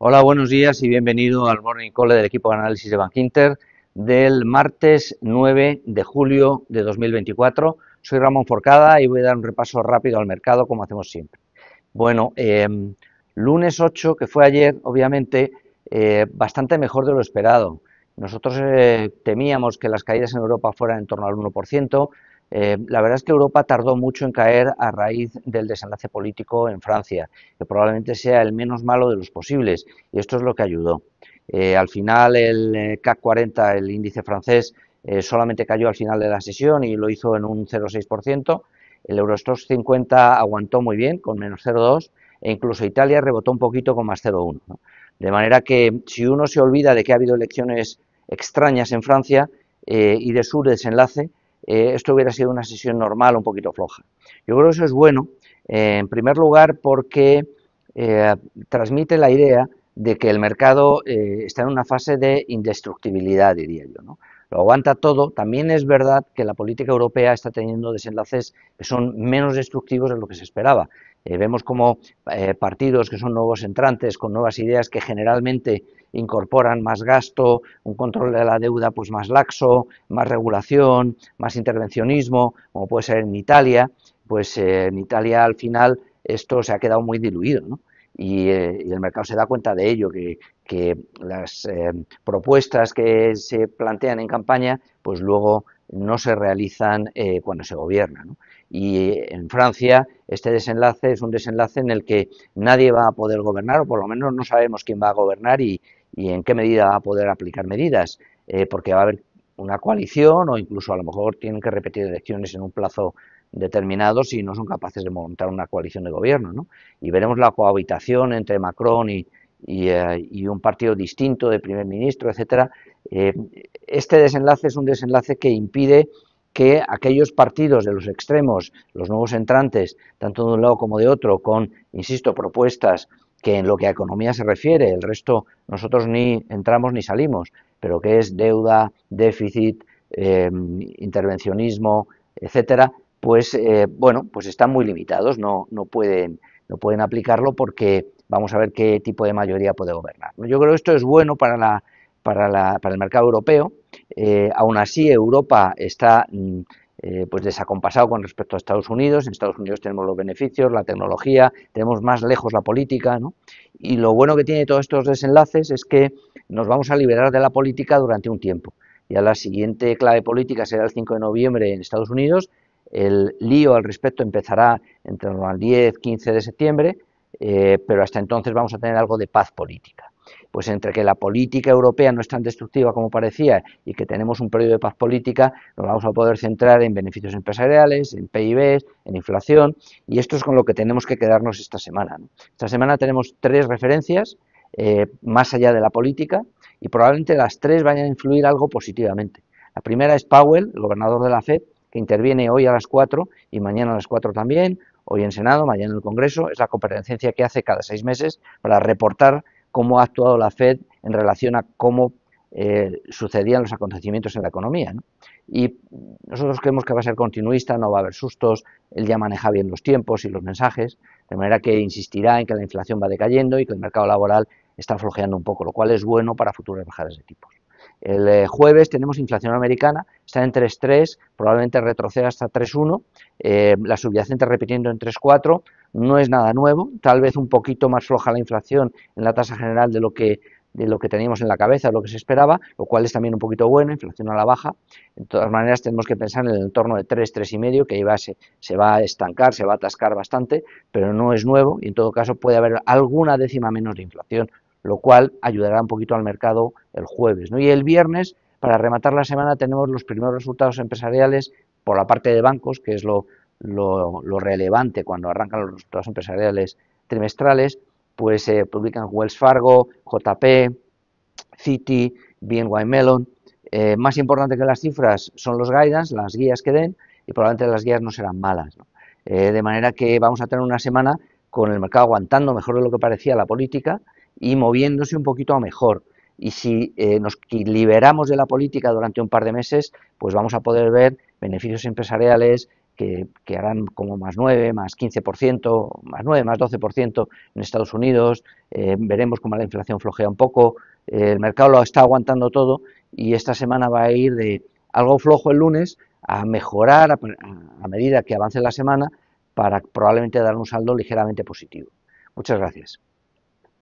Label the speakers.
Speaker 1: Hola, buenos días y bienvenido al Morning Call del equipo de análisis de Bank Inter del martes 9 de julio de 2024. Soy Ramón Forcada y voy a dar un repaso rápido al mercado como hacemos siempre. Bueno, em, lunes 8, que fue ayer, obviamente, eh, bastante mejor de lo esperado. Nosotros eh, temíamos que las caídas en Europa fueran en torno al 1%, eh, la verdad es que Europa tardó mucho en caer a raíz del desenlace político en Francia, que probablemente sea el menos malo de los posibles, y esto es lo que ayudó. Eh, al final el eh, CAC 40, el índice francés, solamente cayó al final de la sesión y lo hizo en un 0,6%. El Eurostox 50 aguantó muy bien, con menos 0,2%, e incluso Italia rebotó un poquito con más 0,1%. De manera que si uno se olvida de que ha habido elecciones extrañas en Francia y de su desenlace, eh, esto hubiera sido una sesión normal un poquito floja. Yo creo que eso es bueno, eh, en primer lugar porque eh, transmite la idea de que el mercado está en una fase de indestructibilidad, diría yo. ¿no? lo aguanta todo. También es verdad que la política europea está teniendo desenlaces que son menos destructivos de lo que se esperaba. Eh, vemos como eh, partidos que son nuevos entrantes, con nuevas ideas que generalmente incorporan más gasto, un control de la deuda pues más laxo, más regulación, más intervencionismo, como puede ser en Italia, pues eh, en Italia al final esto se ha quedado muy diluido. ¿no? Eh, y, el mercado se da cuenta de ello, que, las eh, propuestas que se plantean en campaña, pues luego no se realizan eh, cuando se gobierna. Y en Francia este desenlace es un desenlace en el que nadie va a poder gobernar, o por lo menos no sabemos quién va a gobernar y, y en qué medida va a poder aplicar medidas, porque va a haber una coalición o incluso a lo mejor tienen que repetir elecciones en un plazo determinados y no son capaces de montar una coalición de gobierno. Y veremos la cohabitación entre Macron eh, y, un partido distinto de primer ministro, etcétera. Eh, este desenlace es un desenlace que impide que aquellos partidos de los extremos, los nuevos entrantes, tanto de un lado como de otro, con, insisto, propuestas que en lo que a economía se refiere, el resto nosotros ni entramos ni salimos, pero que es deuda, déficit, eh, intervencionismo, etcétera, pues eh, bueno, pues están muy limitados, no, no, pueden, no pueden aplicarlo porque vamos a ver qué tipo de mayoría puede gobernar. Yo creo que esto es bueno para, la, para, la, para el mercado europeo, eh, aún así Europa está mm, eh, pues desacompasado con respecto a Estados Unidos, en Estados Unidos tenemos los beneficios, la tecnología, tenemos más lejos la política, ¿no? y lo bueno que tiene todos estos desenlaces es que nos vamos a liberar de la política durante un tiempo. Ya la siguiente clave política será el 5 de noviembre en Estados Unidos, el lío al respecto empezará entre 10 al 10-15 de septiembre, eh, pero hasta entonces vamos a tener algo de paz política. Pues entre que la política europea no es tan destructiva como parecía y que tenemos un periodo de paz política, nos vamos a poder centrar en beneficios empresariales, en PIB, en inflación, y esto es con lo que tenemos que quedarnos esta semana. Esta semana tenemos tres referencias eh, más allá de la política y probablemente las tres vayan a influir algo positivamente. La primera es Powell, el gobernador de la FED, que interviene hoy a las 4 y mañana a las 4 también, hoy en Senado, mañana en el Congreso, es la competencia que hace cada seis meses para reportar cómo ha actuado la Fed en relación a cómo eh, sucedían los acontecimientos en la economía. Y nosotros creemos que va a ser continuista, no va a haber sustos, él ya maneja bien los tiempos y los mensajes, de manera que insistirá en que la inflación va decayendo y que el mercado laboral está flojeando un poco, lo cual es bueno para futuras bajadas de tipos. El eh, jueves tenemos inflación americana, está en 3.3, probablemente retroceda hasta 3.1, eh, la subyacente repitiendo en 3.4, no es nada nuevo, tal vez un poquito más floja la inflación en la tasa general de lo que lo que teníamos en la cabeza, de lo que se esperaba, lo cual es también un poquito bueno, inflación a la baja. en todas maneras, tenemos que pensar en el entorno de 3, medio que ahí va, se, se va a estancar, se va a atascar bastante, pero no es nuevo y en todo caso puede haber alguna décima menos de inflación, lo cual ayudará un poquito al mercado el jueves. Y el viernes, para rematar la semana, tenemos los primeros resultados empresariales por la parte de bancos, que es lo, relevante cuando arrancan los resultados empresariales trimestrales, pues se eh, publican Wells Fargo, JP, Citi, BNY Mellon. Eh, más importante que las cifras son los guidance, las guías que den, y probablemente las guías no serán malas. Eh, de manera que vamos a tener una semana con el mercado aguantando mejor de lo que parecía la política, y moviéndose un poquito a mejor. Y si eh, nos liberamos de la política durante un par de meses, pues vamos a poder ver beneficios empresariales que, harán como más 9, más 15%, más 9, más 12% en Estados Unidos. Eh, veremos cómo la inflación flojea un poco. Eh, el mercado lo está aguantando todo y esta semana va a ir de algo flojo el lunes a mejorar a medida que avance la semana para probablemente dar un saldo ligeramente positivo. Muchas gracias.